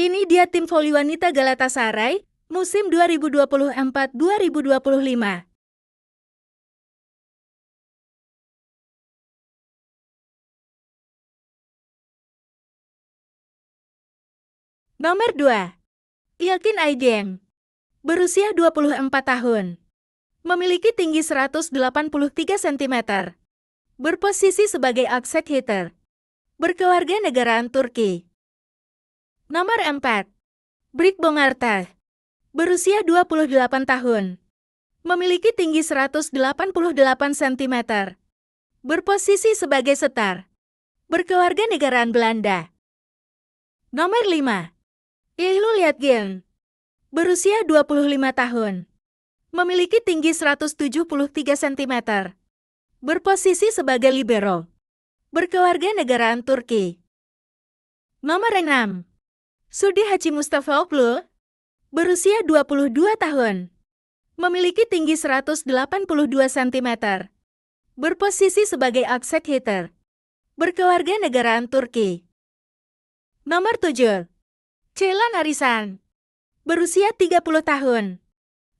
Ini dia tim voli wanita Galatasaray musim 2024-2025. Nomor 2. Yakin Aideng. Berusia 24 tahun. Memiliki tinggi 183 cm. Berposisi sebagai outside hitter. Berkewarganegaraan negaraan Turki. Nomor 4. Brick Bongarta. Berusia 28 tahun. Memiliki tinggi 188 cm. Berposisi sebagai setar. Berkeluarga negaraan Belanda. Nomor 5. Ihlul Liatgen. Berusia 25 tahun. Memiliki tinggi 173 cm. Berposisi sebagai libero. Berkeluarga negaraan Turki. Nomor 6. Sudi Haji Mustafa Oklu, berusia 22 tahun, memiliki tinggi 182 cm, berposisi sebagai outside hitter, berkeluarga negaraan Turki. Nomor 7. Celan Arisan, berusia 30 tahun,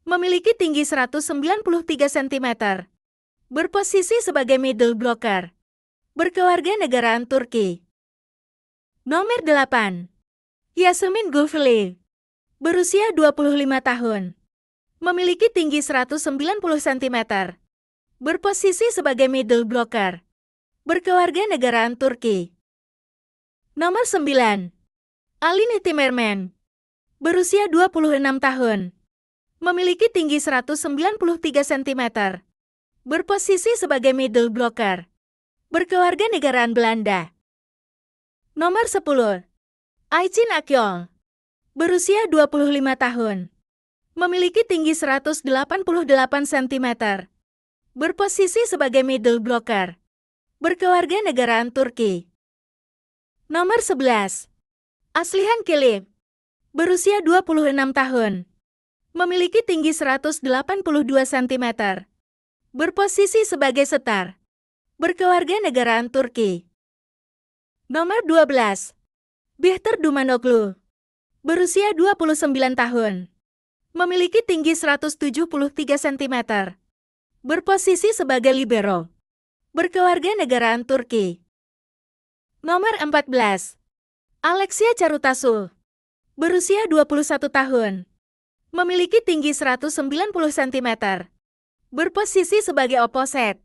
memiliki tinggi 193 cm, berposisi sebagai middle blocker, berkeluarga negaraan Turki. Nomor 8. Yasemin Goufle, berusia 25 tahun, memiliki tinggi 190 cm, berposisi sebagai middle blocker, berkeluarga negaraan Turki. Nomor 9. Alin Timmerman, berusia 26 tahun, memiliki tinggi 193 cm, berposisi sebagai middle blocker, berkeluarga negaraan Belanda. Nomor 10. Aichin Akyol, berusia 25 tahun, memiliki tinggi 188 cm, berposisi sebagai middle blocker, berkeluarga negaraan Turki. Nomor 11. Aslihan Kilip, berusia 26 tahun, memiliki tinggi 182 cm, berposisi sebagai setar, berkeluarga negaraan Turki. Nomor 12. Behter Dumanoglu, berusia 29 tahun, memiliki tinggi 173 cm, berposisi sebagai libero, berkeluarga negaraan Turki. Nomor 14, Alexia Carutasu, berusia 21 tahun, memiliki tinggi 190 cm, berposisi sebagai oposet,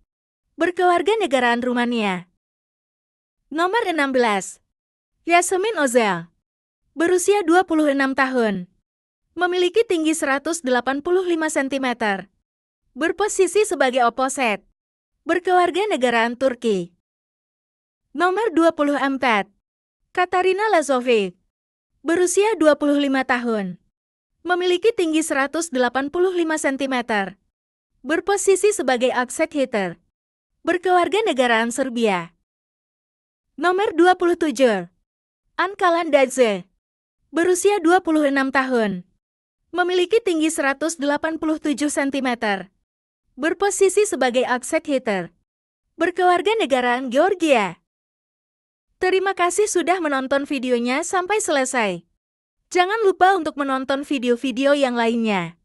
berkeluarga negaraan Rumania. Nomor 16, Yasemin Ozel, berusia 26 tahun, memiliki tinggi 185 cm, berposisi sebagai oposet, berkeluarga negaraan Turki. Nomor 24, Katarina Lazovic, berusia 25 tahun, memiliki tinggi 185 cm, berposisi sebagai outset hitter, berkeluarga negaraan Serbia. Nomor 27 Ankalan Dadze, berusia 26 tahun, memiliki tinggi 187 cm, berposisi sebagai outset hitter, berkeluarga negaraan Georgia. Terima kasih sudah menonton videonya sampai selesai. Jangan lupa untuk menonton video-video yang lainnya.